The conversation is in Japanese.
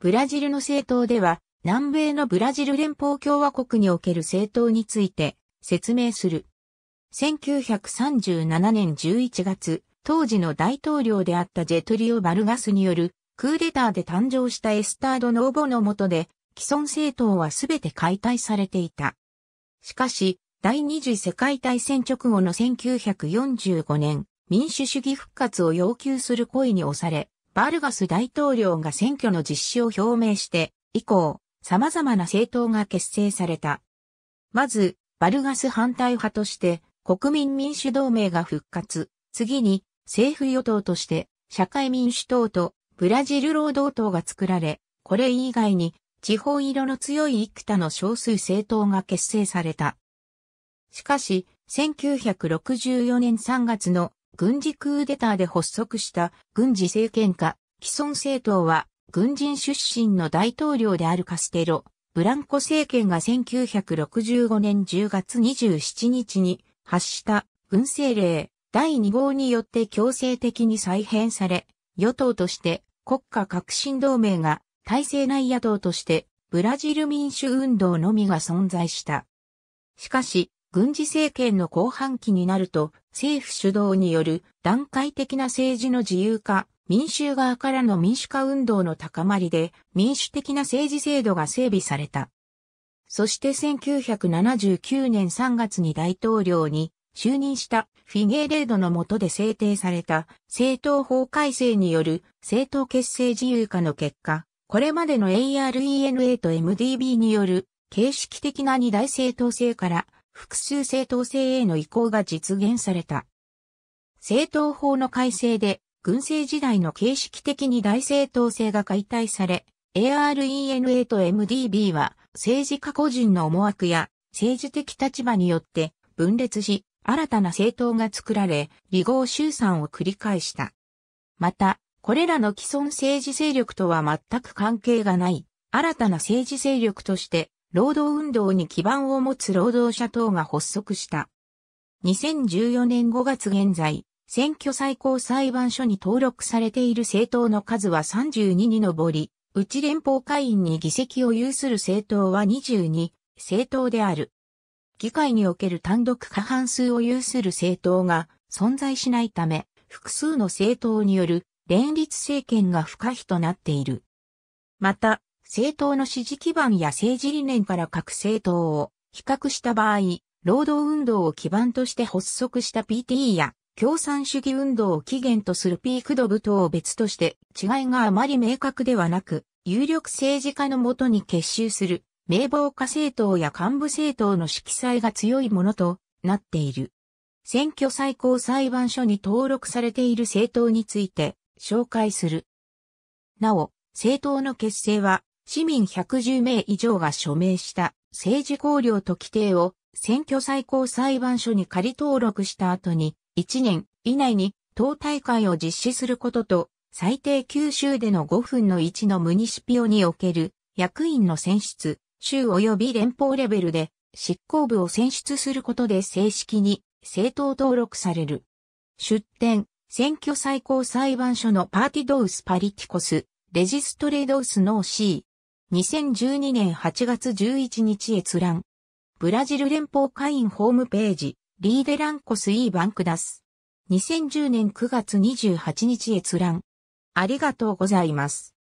ブラジルの政党では、南米のブラジル連邦共和国における政党について説明する。1937年11月、当時の大統領であったジェトリオ・バルガスによるクーデターで誕生したエスタード・ノーボの下で、既存政党はすべて解体されていた。しかし、第二次世界大戦直後の1945年、民主主義復活を要求する声に押され、バルガス大統領が選挙の実施を表明して、以降、様々な政党が結成された。まず、バルガス反対派として、国民民主同盟が復活。次に、政府与党として、社会民主党とブラジル労働党が作られ、これ以外に、地方色の強い幾多の少数政党が結成された。しかし、1964年3月の軍事クーデターで発足した軍事政権下、既存政党は軍人出身の大統領であるカステロ、ブランコ政権が1965年10月27日に発した軍政令第2号によって強制的に再編され、与党として国家革新同盟が体制内野党としてブラジル民主運動のみが存在した。しかし、軍事政権の後半期になると、政府主導による段階的な政治の自由化、民衆側からの民主化運動の高まりで、民主的な政治制度が整備された。そして1979年3月に大統領に就任したフィゲーレードの下で制定された政党法改正による政党結成自由化の結果、これまでの ARENA と MDB による形式的な二大政党制から複数政党制への移行が実現された。政党法の改正で、軍政時代の形式的に大政党制が解体され、ARENA と MDB は政治家個人の思惑や政治的立場によって分裂し、新たな政党が作られ、離合集散を繰り返した。また、これらの既存政治勢力とは全く関係がない、新たな政治勢力として労働運動に基盤を持つ労働者党が発足した。2014年5月現在、選挙最高裁判所に登録されている政党の数は32に上り、うち連邦会員に議席を有する政党は22、政党である。議会における単独過半数を有する政党が存在しないため、複数の政党による連立政権が不可避となっている。また、政党の支持基盤や政治理念から各政党を比較した場合、労働運動を基盤として発足した p t や共産主義運動を起源とするピークド部等を別として違いがあまり明確ではなく、有力政治家のもとに結集する名簿家政党や幹部政党の色彩が強いものとなっている。選挙最高裁判所に登録されている政党について紹介する。なお、政党の結成は市民110名以上が署名した政治綱領と規定を選挙最高裁判所に仮登録した後に1年以内に党大会を実施することと最低9州での5分の1のムニシピオにおける役員の選出、州及び連邦レベルで執行部を選出することで正式に政党登録される。出典、選挙最高裁判所のパーティドウスパリティコス、レジストレードウスノーシー、2012年8月11日閲覧。ブラジル連邦会員ホームページ、リーデランコスイーバンクダス。2010年9月28日閲覧。ありがとうございます。